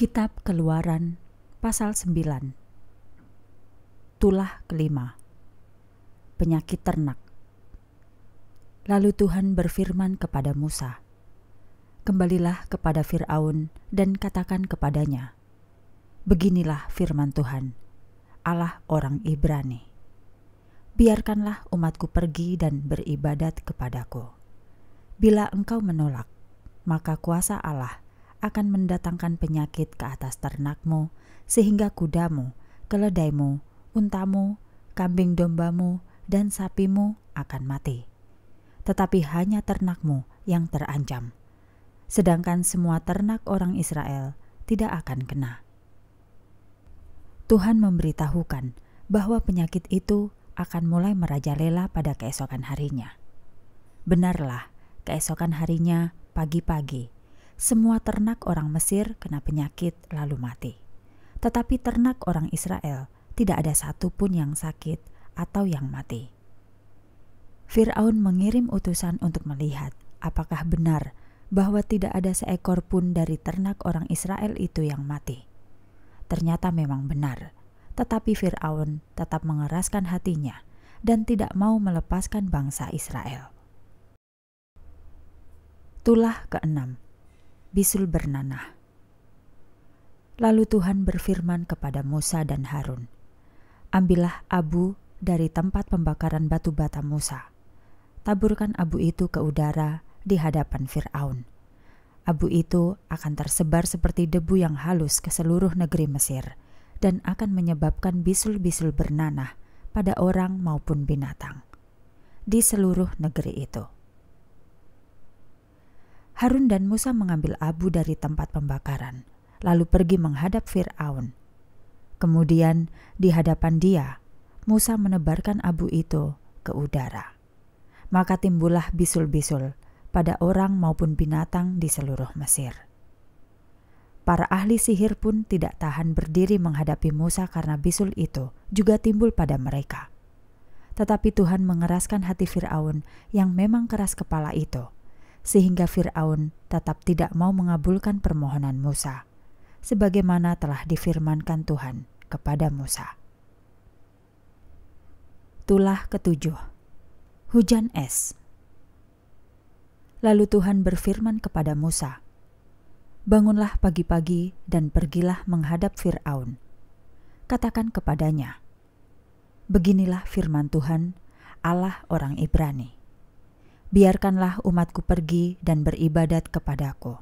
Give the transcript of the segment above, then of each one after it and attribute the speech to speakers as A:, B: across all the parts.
A: Kitab Keluaran pasal 9 Tulah kelima Penyakit ternak Lalu Tuhan berfirman kepada Musa Kembalilah kepada Fir'aun dan katakan kepadanya Beginilah firman Tuhan Allah orang Ibrani Biarkanlah umatku pergi dan beribadat kepadaku Bila engkau menolak maka kuasa Allah akan mendatangkan penyakit ke atas ternakmu, sehingga kudamu, keledaimu, untamu, kambing dombamu, dan sapimu akan mati. Tetapi hanya ternakmu yang terancam, sedangkan semua ternak orang Israel tidak akan kena. Tuhan memberitahukan bahwa penyakit itu akan mulai merajalela pada keesokan harinya. Benarlah, keesokan harinya pagi-pagi semua ternak orang Mesir kena penyakit lalu mati. Tetapi ternak orang Israel tidak ada satupun yang sakit atau yang mati. Firaun mengirim utusan untuk melihat apakah benar bahwa tidak ada seekor pun dari ternak orang Israel itu yang mati. Ternyata memang benar, tetapi Firaun tetap mengeraskan hatinya dan tidak mau melepaskan bangsa Israel. Tulah keenam bisul bernanah. Lalu Tuhan berfirman kepada Musa dan Harun, "Ambillah abu dari tempat pembakaran batu bata Musa. Taburkan abu itu ke udara di hadapan Firaun. Abu itu akan tersebar seperti debu yang halus ke seluruh negeri Mesir." dan akan menyebabkan bisul-bisul bernanah pada orang maupun binatang di seluruh negeri itu. Harun dan Musa mengambil abu dari tempat pembakaran, lalu pergi menghadap Firaun. Kemudian, di hadapan dia, Musa menebarkan abu itu ke udara. Maka timbullah bisul-bisul pada orang maupun binatang di seluruh Mesir. Para ahli sihir pun tidak tahan berdiri menghadapi Musa karena bisul itu juga timbul pada mereka. Tetapi Tuhan mengeraskan hati Firaun yang memang keras kepala itu sehingga Firaun tetap tidak mau mengabulkan permohonan Musa, sebagaimana telah difirmankan Tuhan kepada Musa. Tulah ketujuh, hujan es. Lalu Tuhan berfirman kepada Musa, "Bangunlah pagi-pagi dan pergilah menghadap Firaun. Katakan kepadanya, 'Beginilah firman Tuhan, Allah orang Ibrani.'" biarkanlah umatku pergi dan beribadat kepadaku.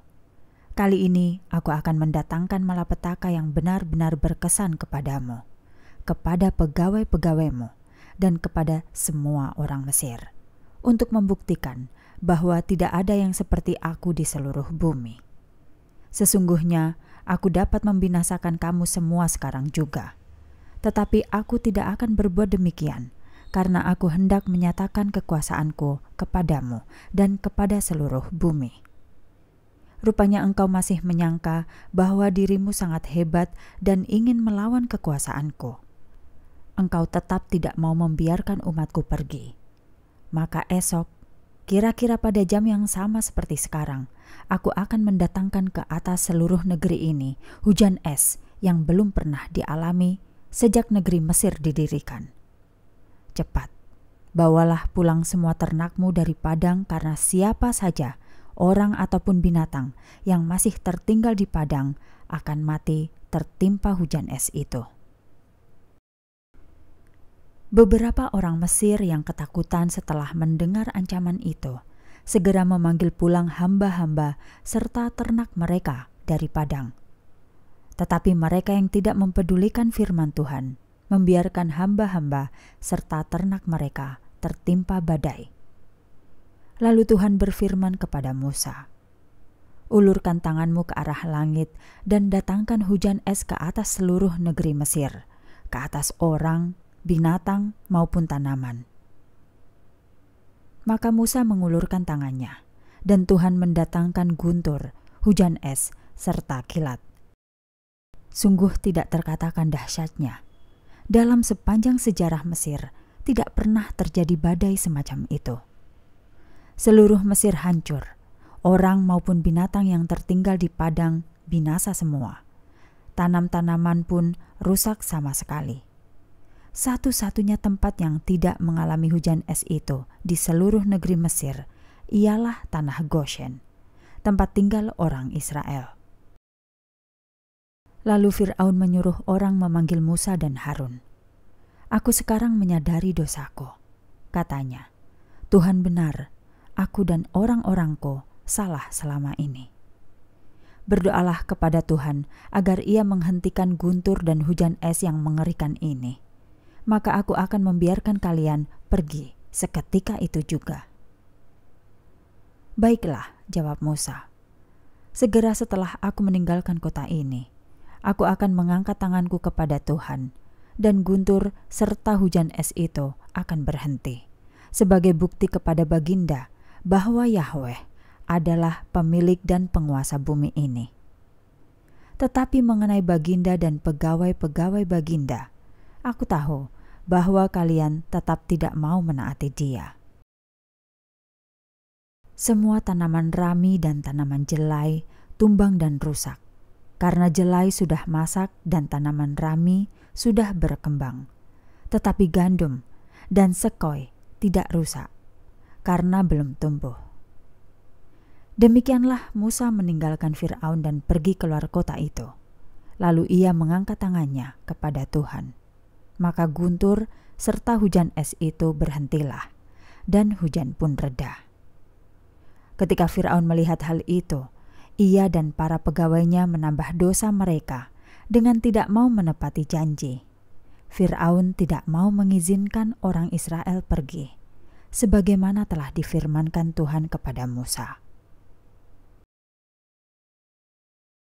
A: Kali ini aku akan mendatangkan malapetaka yang benar-benar berkesan kepadamu, kepada pegawai-pegawaimu, dan kepada semua orang Mesir, untuk membuktikan bahwa tidak ada yang seperti aku di seluruh bumi. Sesungguhnya aku dapat membinasakan kamu semua sekarang juga, tetapi aku tidak akan berbuat demikian.' karena aku hendak menyatakan kekuasaanku kepadamu dan kepada seluruh bumi. Rupanya engkau masih menyangka bahwa dirimu sangat hebat dan ingin melawan kekuasaanku. Engkau tetap tidak mau membiarkan umatku pergi. Maka esok, kira-kira pada jam yang sama seperti sekarang, aku akan mendatangkan ke atas seluruh negeri ini hujan es yang belum pernah dialami sejak negeri Mesir didirikan cepat. Bawalah pulang semua ternakmu dari padang karena siapa saja, orang ataupun binatang yang masih tertinggal di padang akan mati tertimpa hujan es itu. Beberapa orang Mesir yang ketakutan setelah mendengar ancaman itu segera memanggil pulang hamba-hamba serta ternak mereka dari padang. Tetapi mereka yang tidak mempedulikan firman Tuhan membiarkan hamba-hamba serta ternak mereka tertimpa badai. Lalu Tuhan berfirman kepada Musa, "Ulurkan tanganmu ke arah langit dan datangkan hujan es ke atas seluruh negeri Mesir, ke atas orang, binatang, maupun tanaman." Maka Musa mengulurkan tangannya, dan Tuhan mendatangkan guntur, hujan es, serta kilat. Sungguh tidak terkatakan dahsyatnya dalam sepanjang sejarah Mesir tidak pernah terjadi badai semacam itu. Seluruh Mesir hancur, orang maupun binatang yang tertinggal di padang binasa semua. Tanam-tanaman pun rusak sama sekali. Satu-satunya tempat yang tidak mengalami hujan es itu di seluruh negeri Mesir ialah tanah Goshen, tempat tinggal orang Israel. Lalu Firaun menyuruh orang memanggil Musa dan Harun. "Aku sekarang menyadari dosaku," katanya. "Tuhan benar, aku dan orang-orangku salah selama ini." Berdoalah kepada Tuhan agar Ia menghentikan guntur dan hujan es yang mengerikan ini. Maka aku akan membiarkan kalian pergi seketika itu juga. Baiklah, jawab Musa. Segera setelah aku meninggalkan kota ini, aku akan mengangkat tanganku kepada Tuhan, dan guntur serta hujan es itu akan berhenti, sebagai bukti kepada Baginda bahwa Yahweh adalah pemilik dan penguasa bumi ini. Tetapi mengenai Baginda dan pegawai-pegawai Baginda, aku tahu bahwa kalian tetap tidak mau menaati Dia. Semua tanaman rami dan tanaman jelai tumbang dan rusak karena jelai sudah masak dan tanaman rami sudah berkembang. Tetapi gandum dan sekoi tidak rusak karena belum tumbuh. Demikianlah Musa meninggalkan Firaun dan pergi keluar kota itu. Lalu ia mengangkat tangannya kepada Tuhan. Maka guntur serta hujan es itu berhentilah, dan hujan pun reda. Ketika Firaun melihat hal itu, ia dan para pegawainya menambah dosa mereka dengan tidak mau menepati janji. Firaun tidak mau mengizinkan orang Israel pergi, sebagaimana telah difirmankan Tuhan kepada Musa.